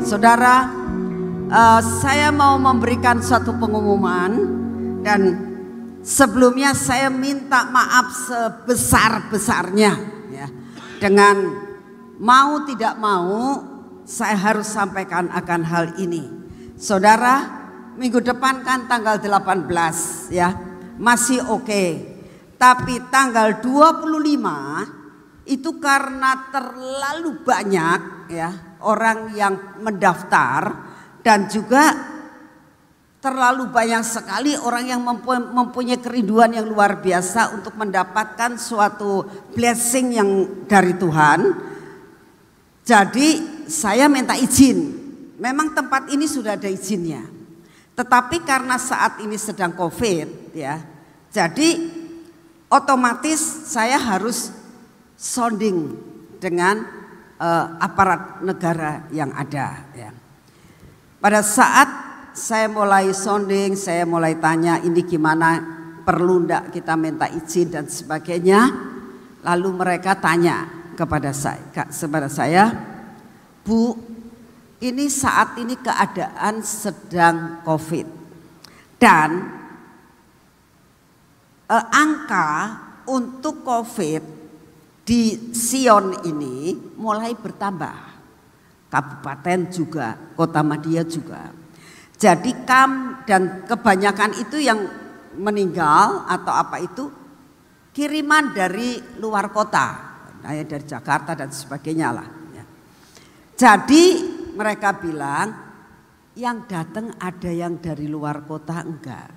Saudara, uh, saya mau memberikan suatu pengumuman dan sebelumnya saya minta maaf sebesar-besarnya ya. Dengan mau tidak mau saya harus sampaikan akan hal ini. Saudara, minggu depan kan tanggal 18 ya. Masih oke. Okay. Tapi tanggal 25 itu karena terlalu banyak ya orang yang mendaftar dan juga terlalu banyak sekali orang yang mempunyai kerinduan yang luar biasa untuk mendapatkan suatu blessing yang dari Tuhan. Jadi saya minta izin. Memang tempat ini sudah ada izinnya. Tetapi karena saat ini sedang Covid ya. Jadi otomatis saya harus sounding dengan uh, aparat negara yang ada. Ya. Pada saat saya mulai sounding, saya mulai tanya ini gimana perlu ndak kita minta izin dan sebagainya. Lalu mereka tanya kepada saya, kepada saya, Bu, ini saat ini keadaan sedang COVID dan eh, angka untuk COVID di Sion ini mulai bertambah. Kabupaten juga, kota Madia juga. Jadi kam dan kebanyakan itu yang meninggal atau apa itu kiriman dari luar kota, dari Jakarta dan sebagainya lah. Ya. Jadi mereka bilang yang datang ada yang dari luar kota enggak.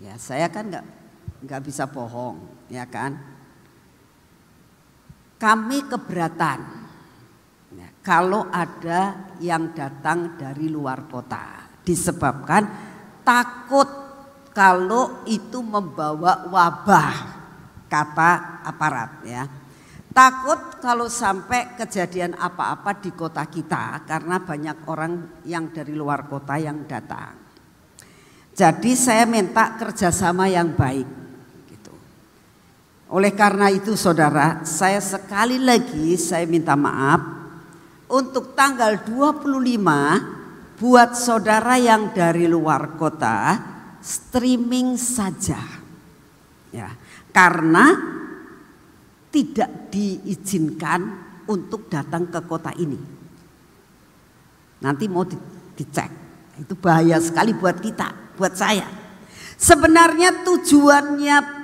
Ya saya kan enggak, enggak bisa bohong ya kan kami keberatan ya, kalau ada yang datang dari luar kota disebabkan takut kalau itu membawa wabah kata aparat ya takut kalau sampai kejadian apa-apa di kota kita karena banyak orang yang dari luar kota yang datang jadi saya minta kerjasama yang baik oleh karena itu saudara, saya sekali lagi saya minta maaf untuk tanggal 25 buat saudara yang dari luar kota streaming saja. Ya, karena tidak diizinkan untuk datang ke kota ini. Nanti mau dicek. Itu bahaya sekali buat kita, buat saya. Sebenarnya tujuannya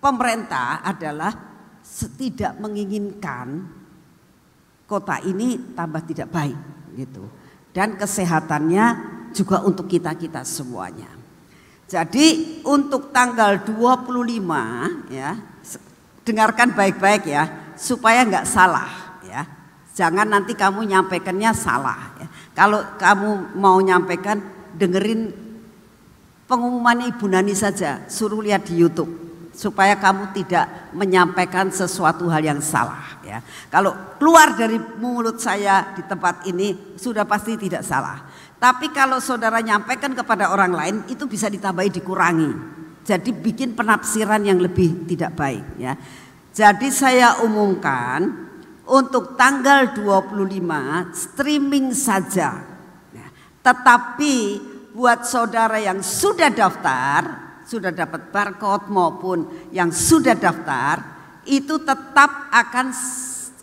pemerintah adalah setidak menginginkan kota ini tambah tidak baik gitu. Dan kesehatannya juga untuk kita-kita semuanya. Jadi untuk tanggal 25 ya dengarkan baik-baik ya supaya nggak salah ya. Jangan nanti kamu nyampaikannya salah ya. Kalau kamu mau nyampaikan dengerin pengumuman Ibu Nani saja, suruh lihat di YouTube supaya kamu tidak menyampaikan sesuatu hal yang salah ya. Kalau keluar dari mulut saya di tempat ini sudah pasti tidak salah. Tapi kalau saudara nyampaikan kepada orang lain itu bisa ditambahi dikurangi. Jadi bikin penafsiran yang lebih tidak baik ya. Jadi saya umumkan untuk tanggal 25 streaming saja. Ya. Tetapi buat saudara yang sudah daftar sudah dapat barcode maupun yang sudah daftar itu tetap akan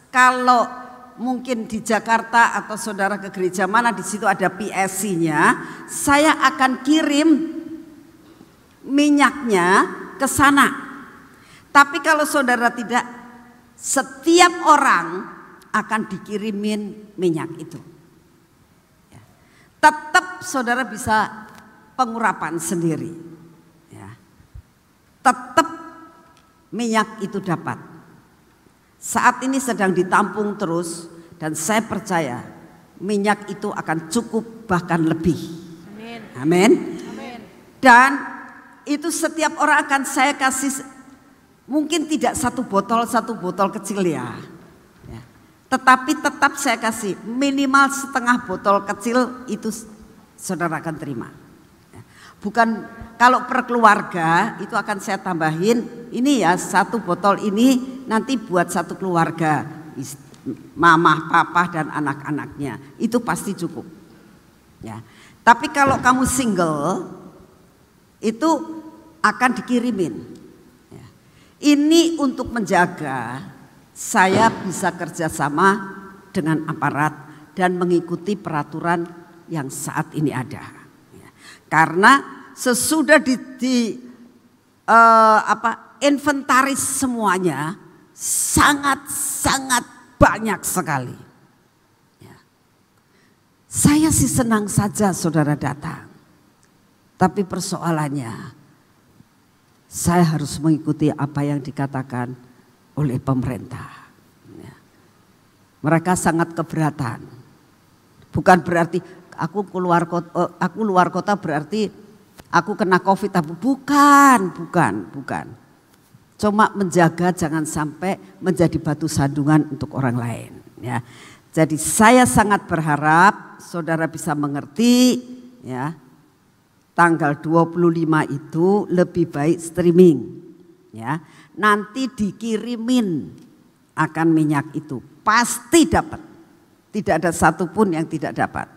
kalau mungkin di Jakarta atau saudara ke gereja mana di situ ada PSC-nya, saya akan kirim minyaknya ke sana. Tapi kalau saudara tidak setiap orang akan dikirimin minyak itu. Ya. Tetap saudara bisa pengurapan sendiri tetap minyak itu dapat. Saat ini sedang ditampung terus dan saya percaya minyak itu akan cukup bahkan lebih. Amin. Amin. Dan itu setiap orang akan saya kasih mungkin tidak satu botol satu botol kecil ya. ya. Tetapi tetap saya kasih minimal setengah botol kecil itu saudara akan terima. Bukan kalau per keluarga itu akan saya tambahin ini ya satu botol ini nanti buat satu keluarga mama, papa dan anak-anaknya. Itu pasti cukup. Ya. Tapi kalau kamu single itu akan dikirimin. Ya. Ini untuk menjaga saya bisa kerjasama dengan aparat dan mengikuti peraturan yang saat ini ada. Karena sesudah di, di uh, apa inventaris semuanya sangat-sangat banyak sekali. Ya. Saya sih senang saja saudara datang. Tapi persoalannya saya harus mengikuti apa yang dikatakan oleh pemerintah. Ya. Mereka sangat keberatan. Bukan berarti aku keluar kota, eh, aku luar kota berarti aku kena covid tapi bukan, bukan, bukan. Cuma menjaga jangan sampai menjadi batu sandungan untuk orang lain. Ya, jadi saya sangat berharap saudara bisa mengerti ya tanggal 25 itu lebih baik streaming ya. Nanti dikirimin akan minyak itu pasti dapat. Tidak ada satupun yang tidak dapat.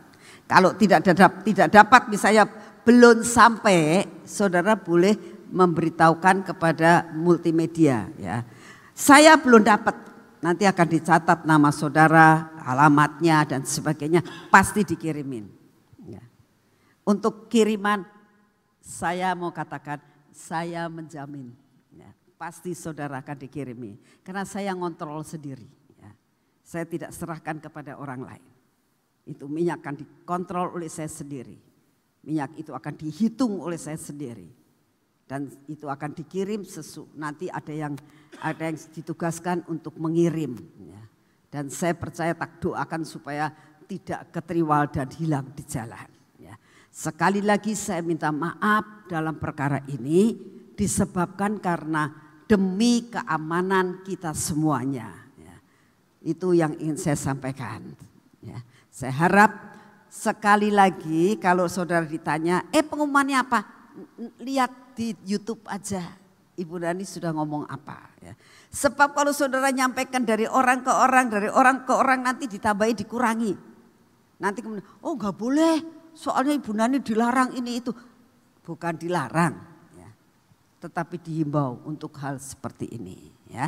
Kalau tidak dapat tidak dapat misalnya belum sampai, saudara boleh memberitahukan kepada multimedia ya. Saya belum dapat, nanti akan dicatat nama saudara, alamatnya dan sebagainya, pasti dikirimin. Ya. Untuk kiriman saya mau katakan saya menjamin ya. pasti saudara akan dikirimi karena saya ngontrol sendiri. Ya. Saya tidak serahkan kepada orang lain. Itu minyak akan dikontrol oleh saya sendiri. Minyak itu akan dihitung oleh saya sendiri. Dan itu akan dikirim sesu, nanti ada yang ada yang ditugaskan untuk mengirim. Ya. Dan saya percaya tak doakan supaya tidak ketriwal dan hilang di jalan. Ya. Sekali lagi saya minta maaf dalam perkara ini disebabkan karena demi keamanan kita semuanya. Ya. Itu yang ingin saya sampaikan. Ya. Saya harap sekali lagi kalau saudara ditanya, eh pengumumannya apa? Lihat di YouTube aja. Ibu Nani sudah ngomong apa. Ya. Sebab kalau saudara nyampaikan dari orang ke orang, dari orang ke orang nanti ditambahi dikurangi. Nanti kemudian, oh nggak boleh, soalnya Ibu Nani dilarang ini itu. Bukan dilarang, ya. tetapi dihimbau untuk hal seperti ini. Ya.